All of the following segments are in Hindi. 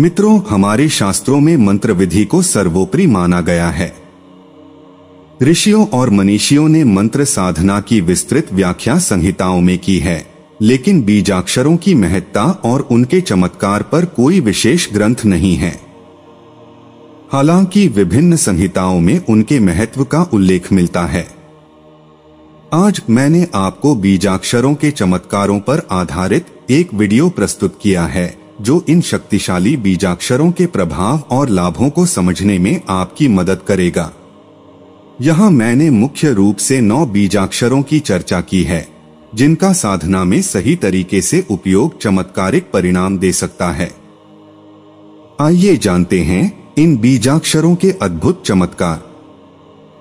मित्रों हमारे शास्त्रों में मंत्र विधि को सर्वोपरि माना गया है ऋषियों और मनीषियों ने मंत्र साधना की विस्तृत व्याख्या संहिताओं में की है लेकिन बीजाक्षरों की महत्ता और उनके चमत्कार पर कोई विशेष ग्रंथ नहीं है हालांकि विभिन्न संहिताओं में उनके महत्व का उल्लेख मिलता है आज मैंने आपको बीजाक्षरों के चमत्कारों पर आधारित एक वीडियो प्रस्तुत किया है जो इन शक्तिशाली बीजाक्षरों के प्रभाव और लाभों को समझने में आपकी मदद करेगा यहाँ मैंने मुख्य रूप से नौ बीजाक्षरों की चर्चा की है जिनका साधना में सही तरीके से उपयोग चमत्कारिक परिणाम दे सकता है आइए जानते हैं इन बीजाक्षरों के अद्भुत चमत्कार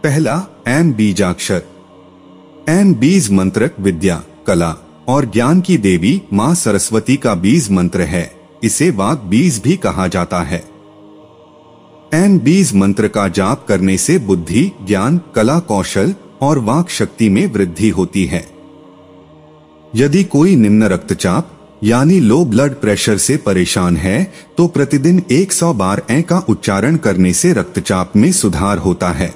पहला एम बीजाक्षर एम बीज मंत्रक विद्या कला और ज्ञान की देवी माँ सरस्वती का बीज मंत्र है इसे वाक बीज भी कहा जाता है एन बीज मंत्र का जाप करने से बुद्धि ज्ञान कला कौशल और वाक शक्ति में वृद्धि होती है यदि कोई निम्न रक्तचाप यानी लो ब्लड प्रेशर से परेशान है तो प्रतिदिन 100 बार ए का उच्चारण करने से रक्तचाप में सुधार होता है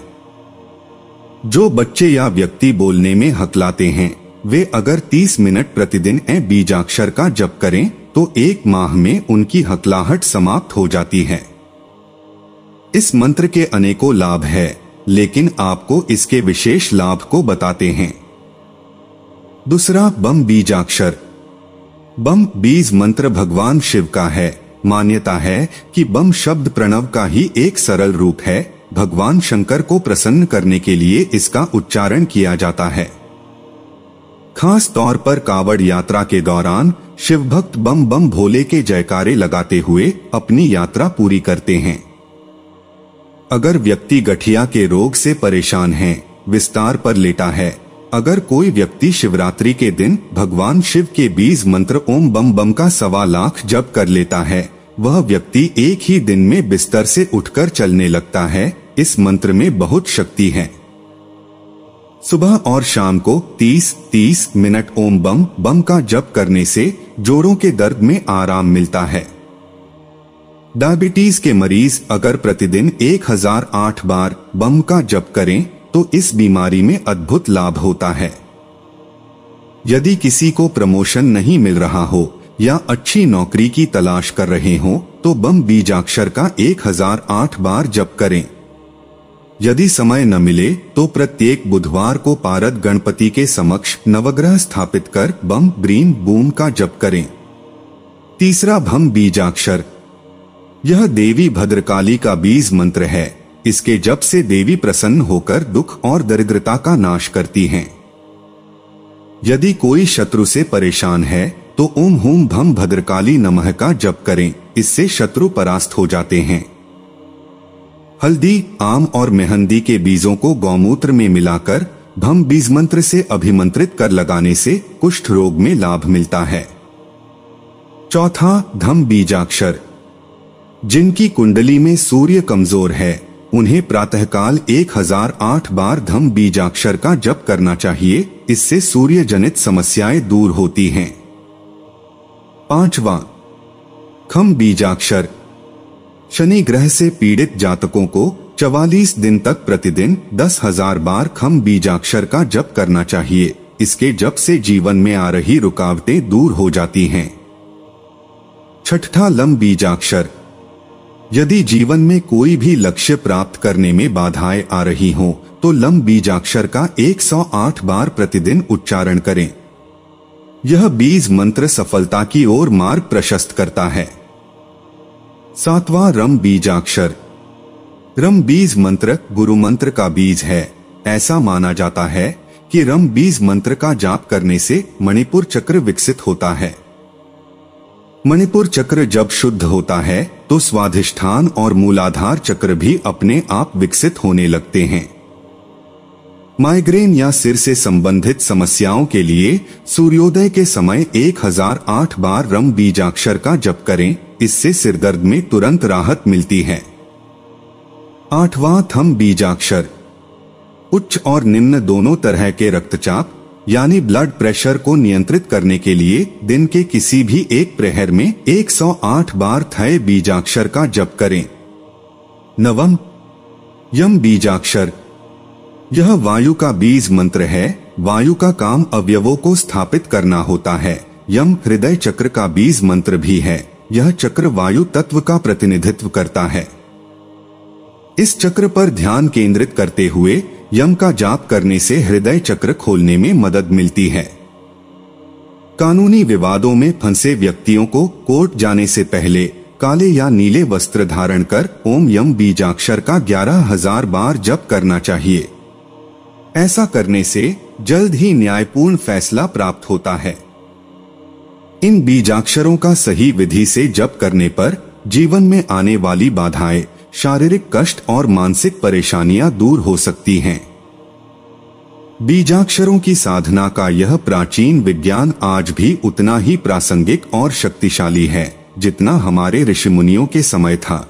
जो बच्चे या व्यक्ति बोलने में हकलाते हैं वे अगर 30 मिनट प्रतिदिन ए बीजाक्षर का जप करें तो एक माह में उनकी हकलाहट समाप्त हो जाती है इस मंत्र के अनेकों लाभ है लेकिन आपको इसके विशेष लाभ को बताते हैं दूसरा बम बीजाक्षर बम बीज मंत्र भगवान शिव का है मान्यता है कि बम शब्द प्रणव का ही एक सरल रूप है भगवान शंकर को प्रसन्न करने के लिए इसका उच्चारण किया जाता है खास तौर पर कावड़ यात्रा के दौरान शिव भक्त बम बम भोले के जयकारे लगाते हुए अपनी यात्रा पूरी करते हैं अगर व्यक्ति गठिया के रोग से परेशान है विस्तार पर लेटा है अगर कोई व्यक्ति शिवरात्रि के दिन भगवान शिव के बीज मंत्र ओम बम बम का सवा लाख जप कर लेता है वह व्यक्ति एक ही दिन में बिस्तर से उठकर चलने लगता है इस मंत्र में बहुत शक्ति है सुबह और शाम को 30-30 मिनट ओम बम बम का जप करने से जोड़ों के दर्द में आराम मिलता है डायबिटीज के मरीज अगर प्रतिदिन 1008 बार बम का जप करें तो इस बीमारी में अद्भुत लाभ होता है यदि किसी को प्रमोशन नहीं मिल रहा हो या अच्छी नौकरी की तलाश कर रहे हो तो बम बीजाक्षर का 1008 बार जप करें यदि समय न मिले तो प्रत्येक बुधवार को पारद गणपति के समक्ष नवग्रह स्थापित कर बम ब्रीम बूम का जप करें तीसरा भम बीजाक्षर यह देवी भद्रकाली का बीज मंत्र है इसके जप से देवी प्रसन्न होकर दुख और दरिद्रता का नाश करती हैं। यदि कोई शत्रु से परेशान है तो ओम हूम भम भद्रकाली नमः का जप करें इससे शत्रु परास्त हो जाते हैं हल्दी आम और मेहंदी के बीजों को गौमूत्र में मिलाकर भम बीज मंत्र से अभिमंत्रित कर लगाने से कुष्ठ रोग में लाभ मिलता है चौथा धम बीजाक्षर जिनकी कुंडली में सूर्य कमजोर है उन्हें प्रातःकाल एक हजार आठ बार धम बीजाक्षर का जप करना चाहिए इससे सूर्य जनित समस्याएं दूर होती हैं पांचवा खम बीजाक्षर शनि ग्रह से पीड़ित जातकों को 44 दिन तक प्रतिदिन दस हजार बार खम बीजाक्षर का जप करना चाहिए इसके जप से जीवन में आ रही रुकावटें दूर हो जाती हैं छठा लम बीजाक्षर यदि जीवन में कोई भी लक्ष्य प्राप्त करने में बाधाएं आ रही हों, तो लम बीजाक्षर का 108 बार प्रतिदिन उच्चारण करें यह बीज मंत्र सफलता की ओर मार्ग प्रशस्त करता है सातवां रम बीजाक्षर रम बीज मंत्र गुरु मंत्र का बीज है ऐसा माना जाता है कि रम बीज मंत्र का जाप करने से मणिपुर चक्र विकसित होता है मणिपुर चक्र जब शुद्ध होता है तो स्वाधिष्ठान और मूलाधार चक्र भी अपने आप विकसित होने लगते हैं माइग्रेन या सिर से संबंधित समस्याओं के लिए सूर्योदय के समय 1008 बार रम बीजाक्षर का जप करें इससे सिरदर्द में तुरंत राहत मिलती है आठवा थम बीजाक्षर उच्च और निम्न दोनों तरह के रक्तचाप यानी ब्लड प्रेशर को नियंत्रित करने के लिए दिन के किसी भी एक प्रहर में 108 बार थय बीजाक्षर का जप करें नवम यम बीजाक्षर यह वायु का बीज मंत्र है वायु का काम अवयवों को स्थापित करना होता है यम हृदय चक्र का बीज मंत्र भी है यह चक्र वायु तत्व का प्रतिनिधित्व करता है इस चक्र पर ध्यान केंद्रित करते हुए यम का जाप करने से हृदय चक्र खोलने में मदद मिलती है कानूनी विवादों में फंसे व्यक्तियों को कोर्ट जाने से पहले काले या नीले वस्त्र धारण कर ओम यम बीजाक्षर का ग्यारह हजार बार जप करना चाहिए ऐसा करने से जल्द ही न्यायपूर्ण फैसला प्राप्त होता है इन बीजाक्षरों का सही विधि से जप करने पर जीवन में आने वाली बाधाएं शारीरिक कष्ट और मानसिक परेशानियां दूर हो सकती हैं बीजाक्षरों की साधना का यह प्राचीन विज्ञान आज भी उतना ही प्रासंगिक और शक्तिशाली है जितना हमारे ऋषि मुनियों के समय था